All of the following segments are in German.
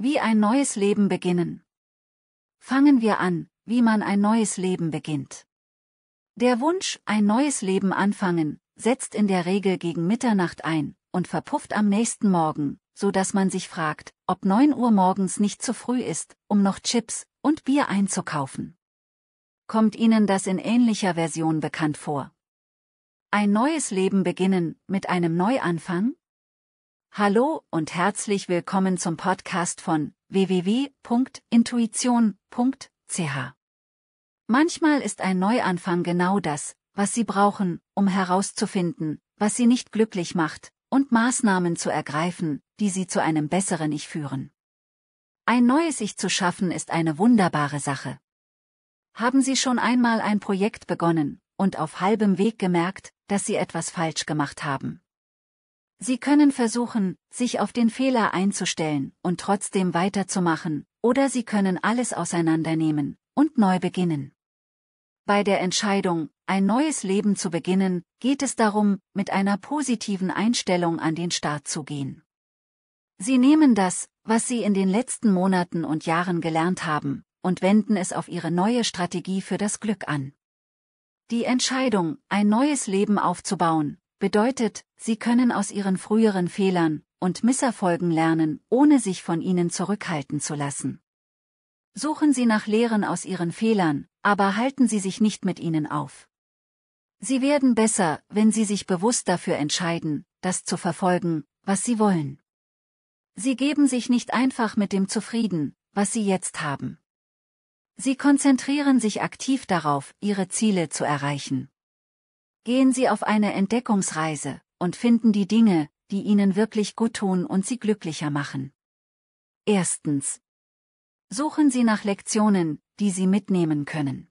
Wie ein neues Leben beginnen. Fangen wir an, wie man ein neues Leben beginnt. Der Wunsch, ein neues Leben anfangen, setzt in der Regel gegen Mitternacht ein und verpufft am nächsten Morgen, so dass man sich fragt, ob 9 Uhr morgens nicht zu früh ist, um noch Chips und Bier einzukaufen. Kommt Ihnen das in ähnlicher Version bekannt vor? Ein neues Leben beginnen, mit einem Neuanfang? Hallo und herzlich willkommen zum Podcast von www.intuition.ch. Manchmal ist ein Neuanfang genau das, was Sie brauchen, um herauszufinden, was Sie nicht glücklich macht, und Maßnahmen zu ergreifen, die Sie zu einem besseren Ich führen. Ein neues Ich zu schaffen ist eine wunderbare Sache. Haben Sie schon einmal ein Projekt begonnen und auf halbem Weg gemerkt, dass Sie etwas falsch gemacht haben? Sie können versuchen, sich auf den Fehler einzustellen und trotzdem weiterzumachen, oder Sie können alles auseinandernehmen und neu beginnen. Bei der Entscheidung, ein neues Leben zu beginnen, geht es darum, mit einer positiven Einstellung an den Start zu gehen. Sie nehmen das, was Sie in den letzten Monaten und Jahren gelernt haben, und wenden es auf Ihre neue Strategie für das Glück an. Die Entscheidung, ein neues Leben aufzubauen, bedeutet, sie können aus ihren früheren Fehlern und Misserfolgen lernen, ohne sich von ihnen zurückhalten zu lassen. Suchen Sie nach Lehren aus Ihren Fehlern, aber halten Sie sich nicht mit ihnen auf. Sie werden besser, wenn Sie sich bewusst dafür entscheiden, das zu verfolgen, was Sie wollen. Sie geben sich nicht einfach mit dem zufrieden, was Sie jetzt haben. Sie konzentrieren sich aktiv darauf, Ihre Ziele zu erreichen. Gehen Sie auf eine Entdeckungsreise und finden die Dinge, die Ihnen wirklich gut tun und Sie glücklicher machen. Erstens. Suchen Sie nach Lektionen, die Sie mitnehmen können.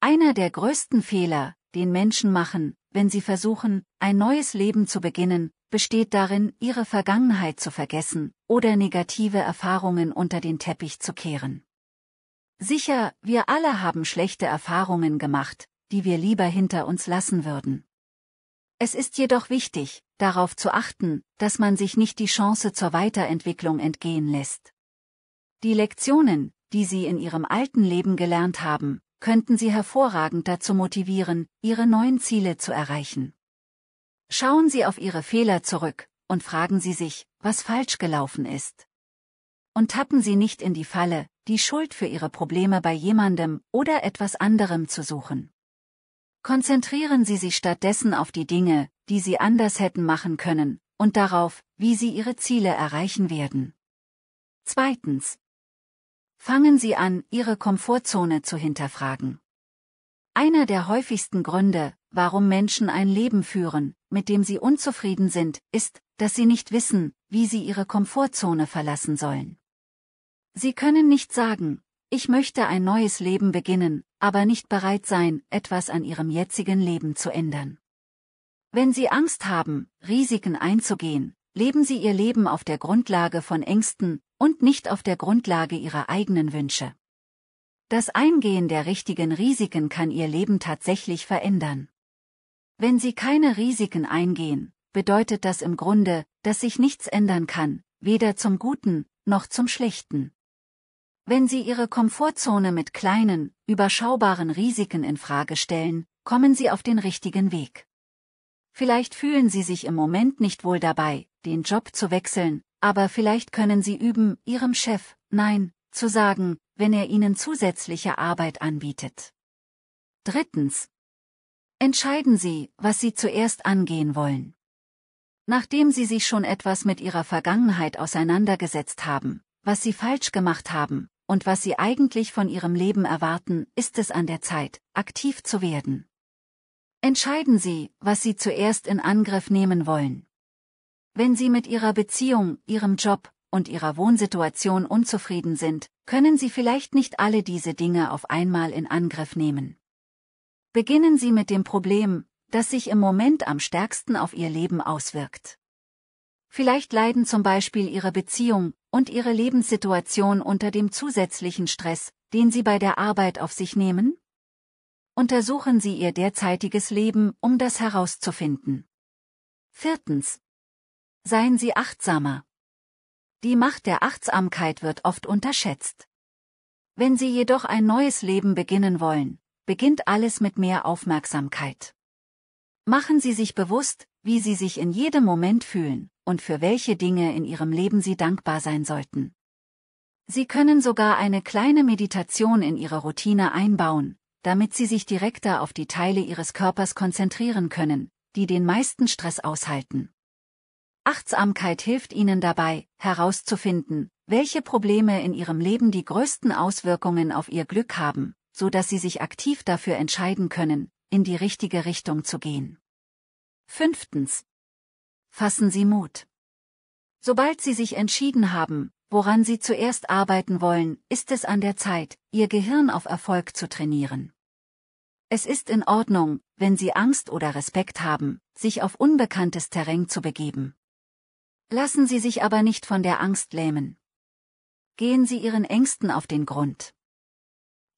Einer der größten Fehler, den Menschen machen, wenn sie versuchen, ein neues Leben zu beginnen, besteht darin, ihre Vergangenheit zu vergessen oder negative Erfahrungen unter den Teppich zu kehren. Sicher, wir alle haben schlechte Erfahrungen gemacht, die wir lieber hinter uns lassen würden. Es ist jedoch wichtig, darauf zu achten, dass man sich nicht die Chance zur Weiterentwicklung entgehen lässt. Die Lektionen, die Sie in Ihrem alten Leben gelernt haben, könnten Sie hervorragend dazu motivieren, Ihre neuen Ziele zu erreichen. Schauen Sie auf Ihre Fehler zurück und fragen Sie sich, was falsch gelaufen ist. Und tappen Sie nicht in die Falle, die Schuld für Ihre Probleme bei jemandem oder etwas anderem zu suchen. Konzentrieren Sie sich stattdessen auf die Dinge, die Sie anders hätten machen können, und darauf, wie Sie Ihre Ziele erreichen werden. Zweitens. Fangen Sie an, Ihre Komfortzone zu hinterfragen. Einer der häufigsten Gründe, warum Menschen ein Leben führen, mit dem sie unzufrieden sind, ist, dass sie nicht wissen, wie sie ihre Komfortzone verlassen sollen. Sie können nicht sagen, ich möchte ein neues Leben beginnen, aber nicht bereit sein, etwas an ihrem jetzigen Leben zu ändern. Wenn sie Angst haben, Risiken einzugehen, leben sie ihr Leben auf der Grundlage von Ängsten und nicht auf der Grundlage ihrer eigenen Wünsche. Das Eingehen der richtigen Risiken kann ihr Leben tatsächlich verändern. Wenn sie keine Risiken eingehen, bedeutet das im Grunde, dass sich nichts ändern kann, weder zum Guten noch zum Schlechten. Wenn sie ihre Komfortzone mit kleinen, überschaubaren Risiken in Frage stellen, kommen Sie auf den richtigen Weg. Vielleicht fühlen Sie sich im Moment nicht wohl dabei, den Job zu wechseln, aber vielleicht können Sie üben, Ihrem Chef Nein zu sagen, wenn er Ihnen zusätzliche Arbeit anbietet. Drittens. Entscheiden Sie, was Sie zuerst angehen wollen. Nachdem Sie sich schon etwas mit Ihrer Vergangenheit auseinandergesetzt haben, was Sie falsch gemacht haben, und was sie eigentlich von ihrem Leben erwarten, ist es an der Zeit, aktiv zu werden. Entscheiden Sie, was Sie zuerst in Angriff nehmen wollen. Wenn Sie mit Ihrer Beziehung, Ihrem Job und Ihrer Wohnsituation unzufrieden sind, können Sie vielleicht nicht alle diese Dinge auf einmal in Angriff nehmen. Beginnen Sie mit dem Problem, das sich im Moment am stärksten auf Ihr Leben auswirkt. Vielleicht leiden zum Beispiel Ihre Beziehung, und ihre Lebenssituation unter dem zusätzlichen Stress, den sie bei der Arbeit auf sich nehmen? Untersuchen Sie Ihr derzeitiges Leben, um das herauszufinden. Viertens. Seien Sie achtsamer. Die Macht der Achtsamkeit wird oft unterschätzt. Wenn Sie jedoch ein neues Leben beginnen wollen, beginnt alles mit mehr Aufmerksamkeit. Machen Sie sich bewusst, wie sie sich in jedem Moment fühlen und für welche Dinge in ihrem Leben sie dankbar sein sollten. Sie können sogar eine kleine Meditation in ihre Routine einbauen, damit sie sich direkter auf die Teile ihres Körpers konzentrieren können, die den meisten Stress aushalten. Achtsamkeit hilft ihnen dabei, herauszufinden, welche Probleme in ihrem Leben die größten Auswirkungen auf ihr Glück haben, so dass sie sich aktiv dafür entscheiden können, in die richtige Richtung zu gehen. Fünftens. Fassen Sie Mut. Sobald Sie sich entschieden haben, woran Sie zuerst arbeiten wollen, ist es an der Zeit, Ihr Gehirn auf Erfolg zu trainieren. Es ist in Ordnung, wenn Sie Angst oder Respekt haben, sich auf unbekanntes Terrain zu begeben. Lassen Sie sich aber nicht von der Angst lähmen. Gehen Sie Ihren Ängsten auf den Grund.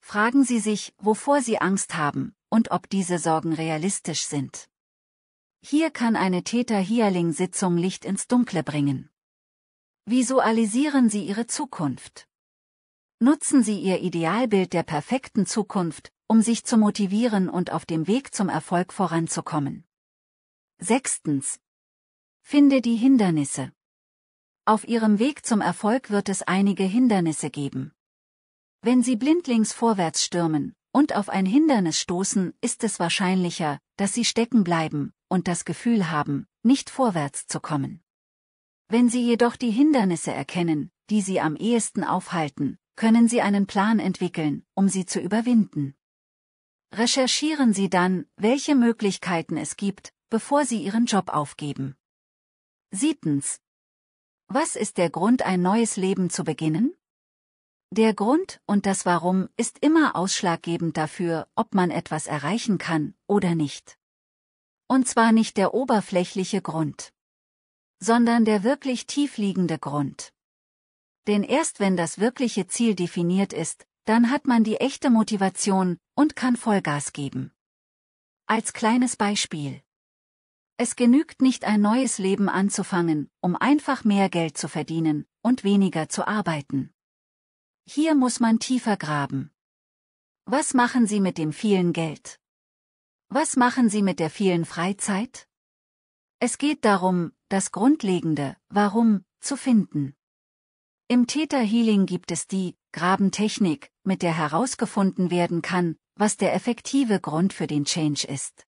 Fragen Sie sich, wovor Sie Angst haben und ob diese Sorgen realistisch sind. Hier kann eine täter healing sitzung Licht ins Dunkle bringen. Visualisieren Sie Ihre Zukunft. Nutzen Sie Ihr Idealbild der perfekten Zukunft, um sich zu motivieren und auf dem Weg zum Erfolg voranzukommen. Sechstens. Finde die Hindernisse. Auf Ihrem Weg zum Erfolg wird es einige Hindernisse geben. Wenn Sie blindlings vorwärts stürmen und auf ein Hindernis stoßen, ist es wahrscheinlicher, dass Sie stecken bleiben, und das Gefühl haben, nicht vorwärts zu kommen. Wenn Sie jedoch die Hindernisse erkennen, die Sie am ehesten aufhalten, können Sie einen Plan entwickeln, um sie zu überwinden. Recherchieren Sie dann, welche Möglichkeiten es gibt, bevor Sie Ihren Job aufgeben. Siebtens. Was ist der Grund, ein neues Leben zu beginnen? Der Grund und das Warum ist immer ausschlaggebend dafür, ob man etwas erreichen kann oder nicht. Und zwar nicht der oberflächliche Grund, sondern der wirklich tiefliegende Grund. Denn erst wenn das wirkliche Ziel definiert ist, dann hat man die echte Motivation und kann Vollgas geben. Als kleines Beispiel. Es genügt nicht ein neues Leben anzufangen, um einfach mehr Geld zu verdienen und weniger zu arbeiten. Hier muss man tiefer graben. Was machen Sie mit dem vielen Geld? Was machen Sie mit der vielen Freizeit? Es geht darum, das grundlegende Warum zu finden. Im Theta Healing gibt es die Grabentechnik, mit der herausgefunden werden kann, was der effektive Grund für den Change ist.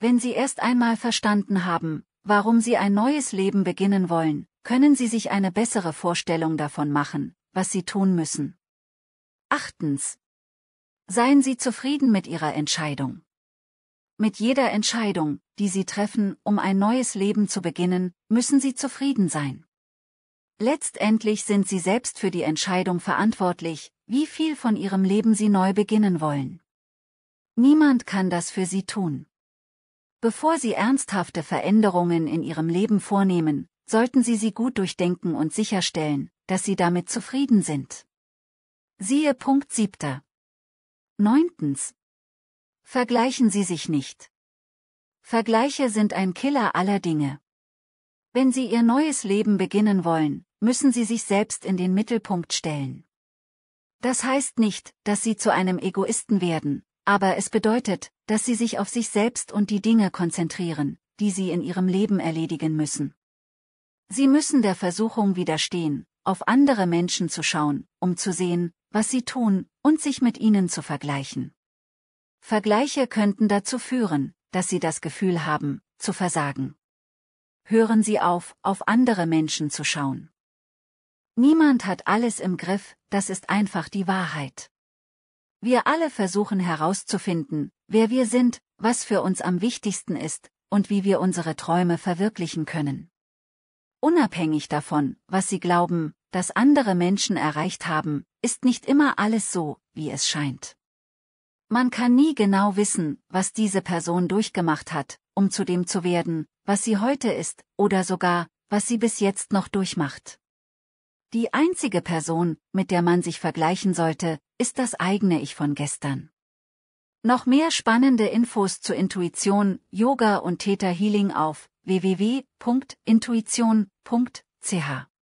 Wenn Sie erst einmal verstanden haben, warum Sie ein neues Leben beginnen wollen, können Sie sich eine bessere Vorstellung davon machen, was Sie tun müssen. Achtens. Seien Sie zufrieden mit Ihrer Entscheidung. Mit jeder Entscheidung, die Sie treffen, um ein neues Leben zu beginnen, müssen Sie zufrieden sein. Letztendlich sind Sie selbst für die Entscheidung verantwortlich, wie viel von Ihrem Leben Sie neu beginnen wollen. Niemand kann das für Sie tun. Bevor Sie ernsthafte Veränderungen in Ihrem Leben vornehmen, sollten Sie sie gut durchdenken und sicherstellen, dass Sie damit zufrieden sind. Siehe Punkt 7. Neuntens, Vergleichen Sie sich nicht. Vergleiche sind ein Killer aller Dinge. Wenn Sie Ihr neues Leben beginnen wollen, müssen Sie sich selbst in den Mittelpunkt stellen. Das heißt nicht, dass Sie zu einem Egoisten werden, aber es bedeutet, dass Sie sich auf sich selbst und die Dinge konzentrieren, die Sie in Ihrem Leben erledigen müssen. Sie müssen der Versuchung widerstehen, auf andere Menschen zu schauen, um zu sehen, was sie tun, und sich mit ihnen zu vergleichen. Vergleiche könnten dazu führen, dass Sie das Gefühl haben, zu versagen. Hören Sie auf, auf andere Menschen zu schauen. Niemand hat alles im Griff, das ist einfach die Wahrheit. Wir alle versuchen herauszufinden, wer wir sind, was für uns am wichtigsten ist und wie wir unsere Träume verwirklichen können. Unabhängig davon, was Sie glauben, dass andere Menschen erreicht haben, ist nicht immer alles so, wie es scheint. Man kann nie genau wissen, was diese Person durchgemacht hat, um zu dem zu werden, was sie heute ist, oder sogar, was sie bis jetzt noch durchmacht. Die einzige Person, mit der man sich vergleichen sollte, ist das eigene Ich von gestern. Noch mehr spannende Infos zur Intuition, Yoga und Theta Healing auf www.intuition.ch